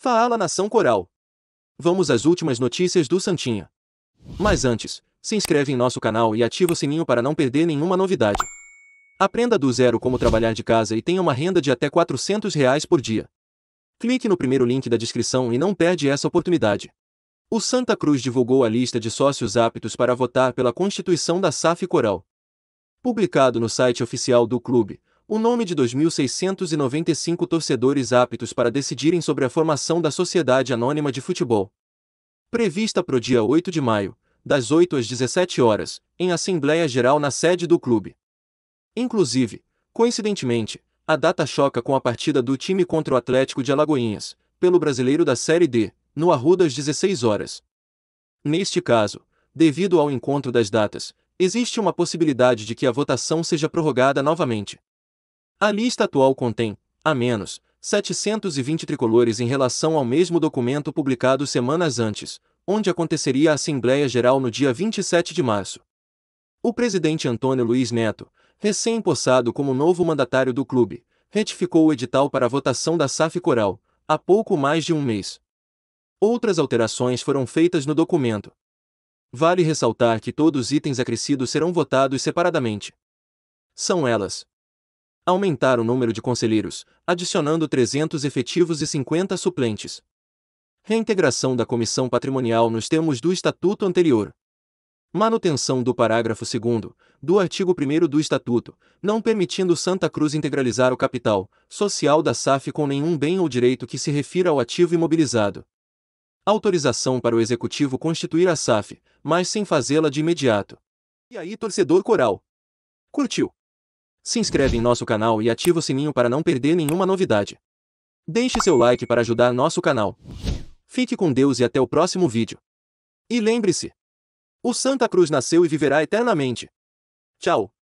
Fala Nação Coral. Vamos às últimas notícias do Santinha. Mas antes, se inscreve em nosso canal e ativa o sininho para não perder nenhuma novidade. Aprenda do zero como trabalhar de casa e tenha uma renda de até 400 reais por dia. Clique no primeiro link da descrição e não perde essa oportunidade. O Santa Cruz divulgou a lista de sócios aptos para votar pela constituição da SAF Coral. Publicado no site oficial do clube, o nome de 2.695 torcedores aptos para decidirem sobre a formação da Sociedade Anônima de Futebol. Prevista para o dia 8 de maio, das 8 às 17 horas, em Assembleia Geral na sede do clube. Inclusive, coincidentemente, a data choca com a partida do time contra o Atlético de Alagoinhas, pelo brasileiro da Série D, no Arruda às 16 horas. Neste caso, devido ao encontro das datas, existe uma possibilidade de que a votação seja prorrogada novamente. A lista atual contém, a menos, 720 tricolores em relação ao mesmo documento publicado semanas antes, onde aconteceria a Assembleia Geral no dia 27 de março. O presidente Antônio Luiz Neto, recém-empossado como novo mandatário do clube, retificou o edital para a votação da SAF Coral, há pouco mais de um mês. Outras alterações foram feitas no documento. Vale ressaltar que todos os itens acrescidos serão votados separadamente. São elas: aumentar o número de conselheiros, adicionando 300 efetivos e 50 suplentes. Reintegração da comissão patrimonial nos termos do estatuto anterior. Manutenção do parágrafo 2 do artigo 1 do Estatuto, não permitindo Santa Cruz integralizar o capital social da SAF com nenhum bem ou direito que se refira ao ativo imobilizado. Autorização para o Executivo constituir a SAF, mas sem fazê-la de imediato. E aí, torcedor coral? Curtiu? Se inscreve em nosso canal e ativa o sininho para não perder nenhuma novidade. Deixe seu like para ajudar nosso canal. Fique com Deus e até o próximo vídeo. E lembre-se, o Santa Cruz nasceu e viverá eternamente. Tchau!